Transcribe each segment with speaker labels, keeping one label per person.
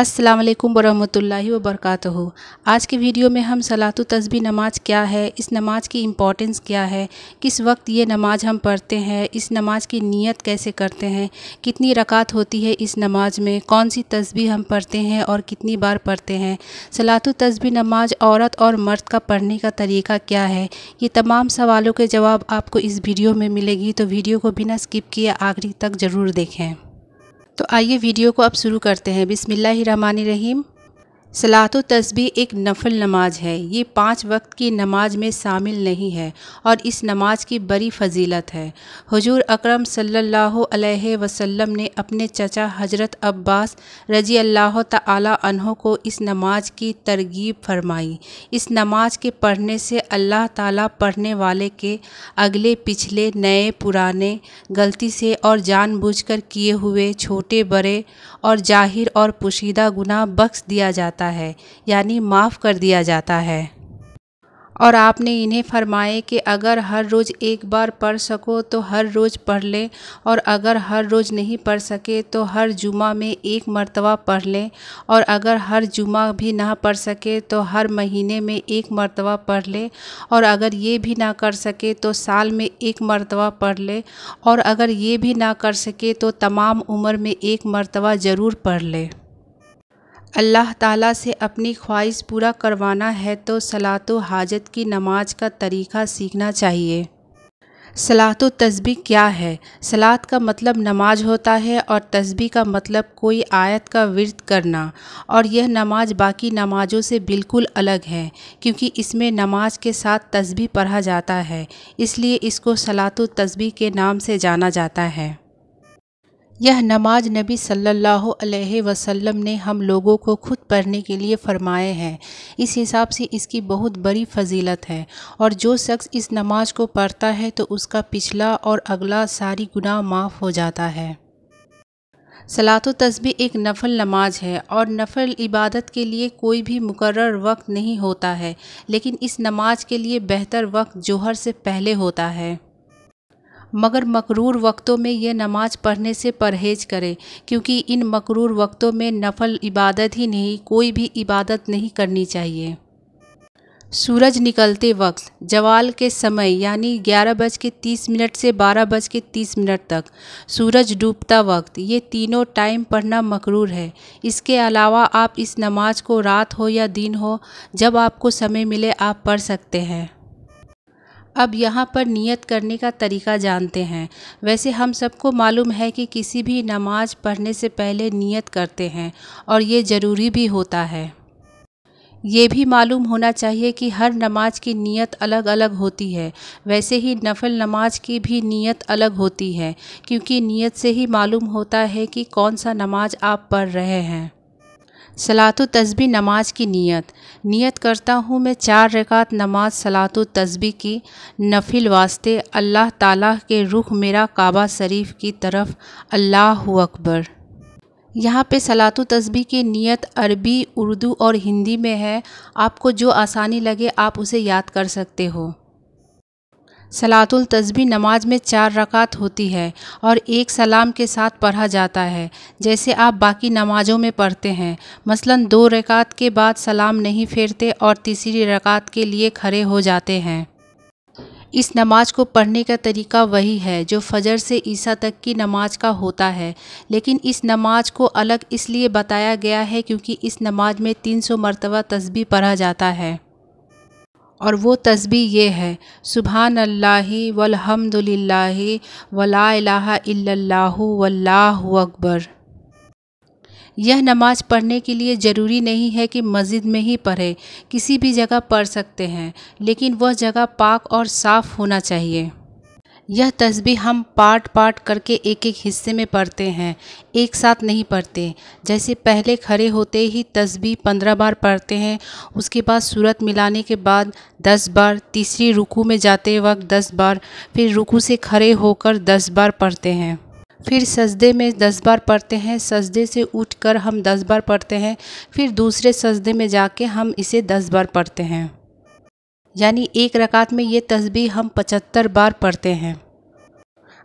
Speaker 1: अस्सलाम वालेकुम वरहमतुल्लाहि वबरकत आज के वीडियो में हम सलातु तस्बी नमाज क्या है इस नमाज की इम्पोर्टेंस क्या है किस वक्त ये नमाज हम पढ़ते हैं इस नमाज की नीयत कैसे करते हैं कितनी रकात होती है इस नमाज में कौन सी तस्बी हम पढ़ते हैं और कितनी बार पढ़ते हैं सलातु तस्बी नमाज औरत और मर्द का पढ़ने का तरीका क्या है ये तमाम सवालों के जवाब आपको इस वीडियो में मिलेगी तो वीडियो को बिना स्किप किए आखिरी तक ज़रूर देखें तो आइए वीडियो को अब शुरू करते हैं रहीम सलात तस्बी एक नफल नमाज है ये पांच वक्त की नमाज में शामिल नहीं है और इस नमाज की बड़ी फजीलत है हजूर अक्रम अलैहि वसल्लम ने अपने चचा हजरत अब्बास रजी अल्लाह तहों को इस नमाज की तरगीब फरमाई इस नमाज के पढ़ने से अल्लाह ताला पढ़ने वाले के अगले पिछले नए पुराने गलती से और जानबूझकर किए हुए छोटे बड़े और जाहिर और पोशीदा गुना बख्श दिया जाता जाता है यानी माफ़ कर दिया जाता है और आपने इन्हें फरमाए कि अगर हर रोज़ एक बार पढ़ सको तो हर रोज़ पढ़ लें और अगर हर रोज़ नहीं पढ़ सके तो हर जुमा में एक मरतबा पढ़ लें और अगर हर जुमा भी ना पढ़ सके तो हर महीने में एक मरतबा पढ़ लें और अगर ये भी ना कर सके तो साल में एक मरतबा पढ़ लें और अगर ये भी ना कर सके तो तमाम उम्र में एक मरतबा ज़रूर पढ़ लें अल्लाह ताला से अपनी ख्वाहिश पूरा करवाना है तो व हाजत की नमाज का तरीक़ा सीखना चाहिए सलात तस्बी क्या है सलात का मतलब नमाज होता है और तस्बी का मतलब कोई आयत का विरत करना और यह नमाज बाकी नमाजों से बिल्कुल अलग है क्योंकि इसमें नमाज के साथ तस्बी पढ़ा जाता है इसलिए इसको सलात तस्बी के नाम से जाना जाता है यह नमाज नबी सल्लल्लाहु अलैहि वसल्लम ने हम लोगों को खुद पढ़ने के लिए फ़रमाए हैं इस हिसाब से इसकी बहुत बड़ी फजीलत है और जो शख्स इस नमाज को पढ़ता है तो उसका पिछला और अगला सारी गुनाह माफ़ हो जाता है सलात तस्बी एक नफल नमाज है और नफल इबादत के लिए कोई भी मुकर्र वक्त नहीं होता है लेकिन इस नमाज के लिए बेहतर वक्त जोहर से पहले होता है मगर मकरूर वक्तों में यह नमाज़ पढ़ने से परहेज़ करें क्योंकि इन मकरूर वक्तों में नफल इबादत ही नहीं कोई भी इबादत नहीं करनी चाहिए सूरज निकलते वक्त जवाल के समय यानी ग्यारह बज के तीस मिनट से बारह बज के तीस मिनट तक सूरज डूबता वक्त ये तीनों टाइम पढ़ना मकरूर है इसके अलावा आप इस नमाज को रात हो या दिन हो जब आपको समय मिले आप पढ़ सकते हैं अब यहाँ पर नियत करने का तरीका जानते हैं वैसे हम सबको मालूम है कि किसी भी नमाज पढ़ने से पहले नियत करते हैं और ये ज़रूरी भी होता है ये भी मालूम होना चाहिए कि हर नमाज की नीयत अलग अलग होती है वैसे ही नफल नमाज की भी नीयत अलग होती है क्योंकि नीयत से ही मालूम होता है कि कौन सा नमाज आप पढ़ रहे हैं सलात तस्बी नमाज की नीयत नीयत करता हूँ मैं चार रकात नमाज सलात तस्बी की नफिल वास्ते अल्लाह ताला के रुख मेरा काबा शरीफ की तरफ अल्लाह अकबर यहाँ पे सलात तस्बी की नीयत अरबी उर्दू और हिंदी में है आपको जो आसानी लगे आप उसे याद कर सकते हो सलातुल तस्बी नमाज में चार रकात होती है और एक सलाम के साथ पढ़ा जाता है जैसे आप बाकी नमाजों में पढ़ते हैं मसलन दो रकात के बाद सलाम नहीं फेरते और तीसरी रकात के लिए खड़े हो जाते हैं इस नमाज को पढ़ने का तरीका वही है जो फजर से ईसा तक की नमाज का होता है लेकिन इस नमाज को अलग इसलिए बताया गया है क्योंकि इस नमाज में 300 मरतबा तस्बी पढ़ा जाता है और वो तस्बी ये है सुबहान अल्लाह वलहमदिल्ला वला वल्लाह अकबर यह नमाज पढ़ने के लिए ज़रूरी नहीं है कि मस्जिद में ही पढ़े किसी भी जगह पढ़ सकते हैं लेकिन वह जगह पाक और साफ़ होना चाहिए यह तस्बी हम पार्ट पार्ट करके एक एक हिस्से में पढ़ते हैं एक साथ नहीं पढ़ते जैसे पहले खड़े होते ही तस्बी पंद्रह बार पढ़ते हैं उसके बाद सूरत मिलाने के बाद दस बार तीसरी रुकू में जाते वक्त दस बार फिर रुकू से खड़े होकर दस बार पढ़ते हैं फिर सजदे में दस बार पढ़ते हैं सजदे से उठकर हम दस बार पढ़ते हैं फिर दूसरे सजदे में जाके हम इसे दस बार पढ़ते हैं यानी एक रकात में ये तस्बी हम पचहत्तर बार पढ़ते हैं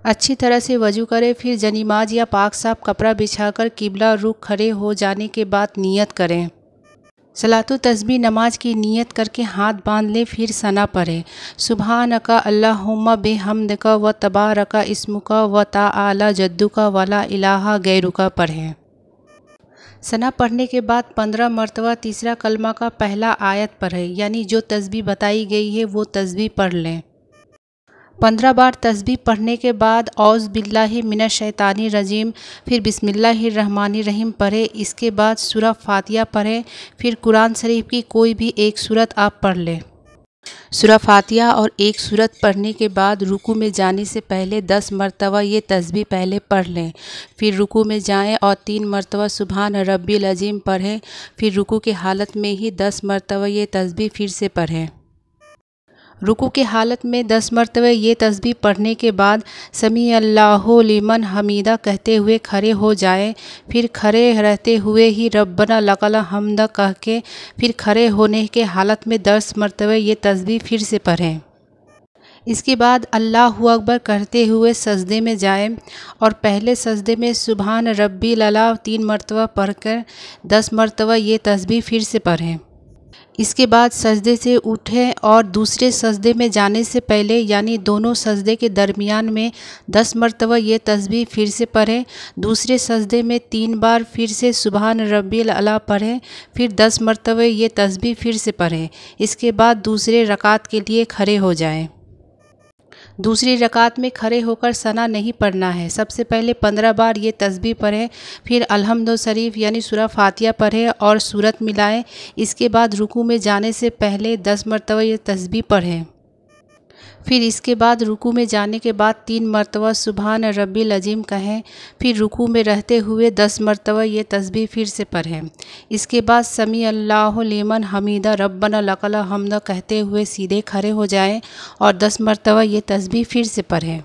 Speaker 1: अच्छी तरह से वजू करें फिर जनीमाज या पाक साफ कपड़ा बिछाकर किबला रुख खड़े हो जाने के बाद नियत करें सलातो तस्बी नमाज की नियत करके हाथ बांध लें फिर सना पढ़ें सुबह नका अल्लाहुम्मा बेहमद का व तबारका इसमुका व ताला जद्दू का वाला इलाहा गैरुका पढ़ें सना पढ़ने के बाद पंद्रह मरतबा तीसरा कलमा का पहला आयत पढ़े यानी जो तस्बी बताई गई है वो तस्बी पढ़ लें पंद्रह बार तस्बी पढ़ने के बाद औस बिल्ला मिन शैतानी रजीम फिर बिसमिल्लाहमान रहीम पढ़े इसके बाद सूरह फातिया पढ़ें फिर कुरान शरीफ की कोई भी एक सूरत आप पढ़ लें सूरा फातिया और एक सूरत पढ़ने के बाद रुकू में जाने से पहले दस मरतबा ये तस्बी पहले पढ़ लें फिर रुकू में जाएं और तीन मरतबा सुबहान रबी अजीम पढ़ें फिर रुकू की हालत में ही दस मरतबा ये तस्बी फिर से पढ़ें रुकू के हालत में दस मरतबे ये तस्बी पढ़ने के बाद समी अल्लाह लिमन हमीदा कहते हुए खड़े हो जाए फिर खड़े रहते हुए ही रबना लकला हमदा कह के फिर खड़े होने के हालत में दस मरतबे ये तस्बी फिर से पढ़ें इसके बाद अल्लाह अकबर कहते हुए सजदे में जाएं और पहले सजदे में सुबहान रब्बी लला तीन मरतबा पढ़कर दस मरतबा ये तस्बी फिर से पढ़ें इसके बाद सजदे से उठें और दूसरे सजदे में जाने से पहले यानी दोनों सजदे के दरमियान में दस मरतबा ये तस्बी फिर से पढ़ें दूसरे सजदे में तीन बार फिर से सुबहान रबी अला पढ़ें फिर दस मरतबा ये तस्बी फिर से पढ़ें इसके बाद दूसरे रकात के लिए खड़े हो जाएं दूसरी रकात में खड़े होकर सना नहीं पढ़ना है सबसे पहले पंद्रह बार ये तस्बी पढ़ें फिर अलहमद शरीफ यानी सूरह फातिया पढ़ें और सूरत मिलाएं इसके बाद रुकू में जाने से पहले दस मरतबा ये तस्बी पढ़ें फिर इसके बाद रुकू में जाने के बाद तीन मरतबा सुबहान रबी अजीम कहें फिर रुकू में रहते हुए दस मरतबा ये तस्बी फिर से पढ़ें इसके बाद समी अल्लाह लेमन हमीदा रबन लक़ल हमद कहते हुए सीधे खड़े हो जाएं और दस मरतबा ये तस्बी फिर से पढ़ें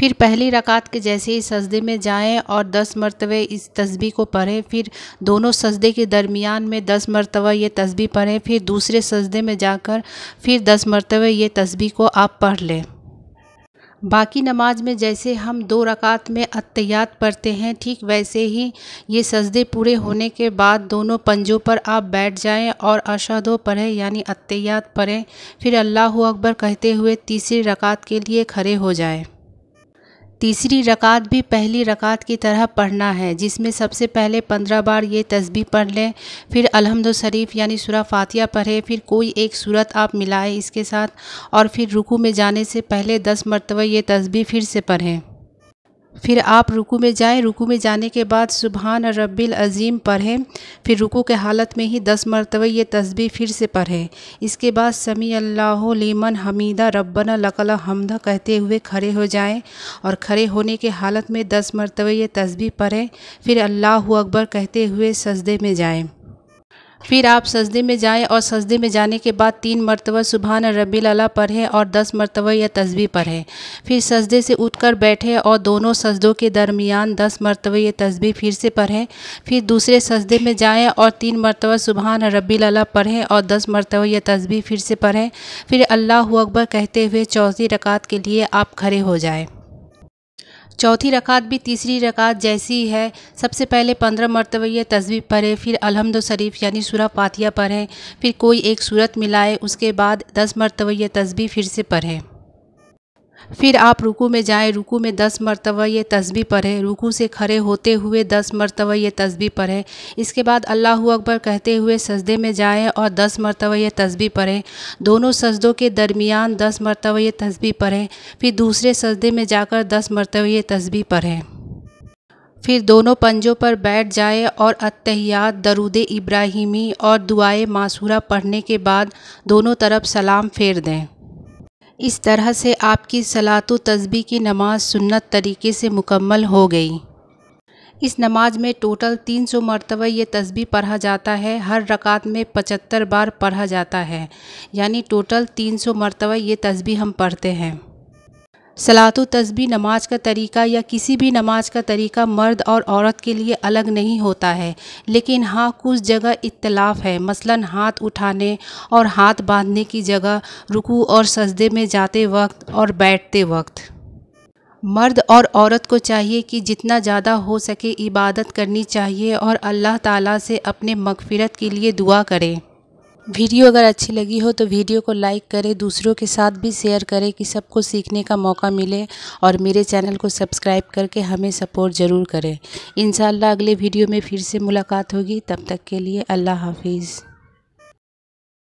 Speaker 1: फिर पहली रकात के जैसे ही सजदे में जाएं और दस मरतबे इस तस्बी को पढ़ें फिर दोनों सजदे के दरमियान में दस मरतबा ये तस्बी पढ़ें फिर दूसरे सजदे में जाकर फिर दस मरतबे ये तस्बी को आप पढ़ लें बाकी नमाज में जैसे हम दो रकात में अत्यात पढ़ते हैं ठीक वैसे ही ये सजदे पूरे होने के बाद दोनों पंजों पर आप बैठ जाएं और अशदो पढ़ें यानी अत्यात पढ़ें फिर अल्लाह अकबर कहते हुए तीसरी रकात के लिए खड़े हो जाएं तीसरी रकात भी पहली रकात की तरह पढ़ना है जिसमें सबसे पहले पंद्रह बार ये तस्बी पढ़ लें फिर अलहमद शरीफ यानी सुरा फातिया पढ़ें फिर कोई एक सूरत आप मिलाएं इसके साथ और फिर रुकू में जाने से पहले दस मरतबा ये तस्बी फिर से पढ़ें फिर आप रुकू में जाएं रुकू में जाने के बाद सुबहान रब्बिल अज़ीम पढ़ें फिर रुकू के हालत में ही दस मरतबे ये तस्बी फिर से पढ़ें इसके बाद समी अल्लाह लीमन हमीदा रब्बना लकल हमदा कहते हुए खड़े हो जाएं और खड़े होने के हालत में दस मरतबे ये तस्बी पढ़ें फिर अल्लाह अकबर कहते हुए सजदे में जाएं फिर आप सजदे में जाएं और सजदे में जाने के बाद तीन मरतबा सुबहान रबी अला पढ़ें और दस मरतबा यह तस्वीर पढ़ें फिर सजदे से उठकर बैठें और दोनों सजदों के दरमियान दस मरतबा या तस्वीर फिर से पढ़ें फिर दूसरे सजदे में जाएं और तीन मरतबा सुबहान रबी अला पढ़ें और दस मरतबा या तस्वीर फिर से पढ़ें फिर अल्लाह अकबर कहते हुए चौथी रकात के लिए आप खड़े हो जाएँ चौथी रकात भी तीसरी रकात जैसी है सबसे पहले पंद्रह मरतबे तस्वीर पढ़े फिर अलहमद शरीफ यानी सूरह फातिया पढ़ें फिर कोई एक सूरत मिलाए उसके बाद दस मरतब तस्वीर फिर से पढ़ें फिर आप रुकू में जाएं रुकू में दस मरतबा ये तस्बी पढ़ें रुकू से खड़े होते हुए दस मरतबा ये तस्बी पढ़ें इसके बाद अल्लाह अकबर कहते हुए सजदे में जाएं और दस मरतबा ये तस्बी पढ़ें दोनों सजदों के दरमियान दस मरतबा ये तस्बी पढ़ें फिर दूसरे सजदे में जाकर दस मरतबा ये तस्बी पढ़ें फिर दोनों पंजों पर बैठ जाए और अतहियात दरूद इब्राहिमी और दुआए मासूरा पढ़ने के बाद दोनों तरफ सलाम फेर दें इस तरह से आपकी सलात तस्बी की नमाज सुन्नत तरीके से मुकम्मल हो गई इस नमाज में टोटल 300 सौ मरतबा ये तस्बी पढ़ा जाता है हर रकात में 75 बार पढ़ा जाता है यानी टोटल 300 सौ मरतबा ये तस्बी हम पढ़ते हैं सलात तस्बी नमाज का तरीका या किसी भी नमाज का तरीका मर्द और औरत के लिए अलग नहीं होता है लेकिन हाँ कुछ जगह इतलाफ़ है मसलन हाथ उठाने और हाथ बांधने की जगह रुकू और सजदे में जाते वक्त और बैठते वक्त मर्द और औरत को चाहिए कि जितना ज़्यादा हो सके इबादत करनी चाहिए और अल्लाह ताला से अपने मगफिरत के लिए दुआ करें वीडियो अगर अच्छी लगी हो तो वीडियो को लाइक करें दूसरों के साथ भी शेयर करें कि सबको सीखने का मौका मिले और मेरे चैनल को सब्सक्राइब करके हमें सपोर्ट ज़रूर करें इन अगले वीडियो में फिर से मुलाकात होगी तब तक के लिए अल्लाह हाफिज़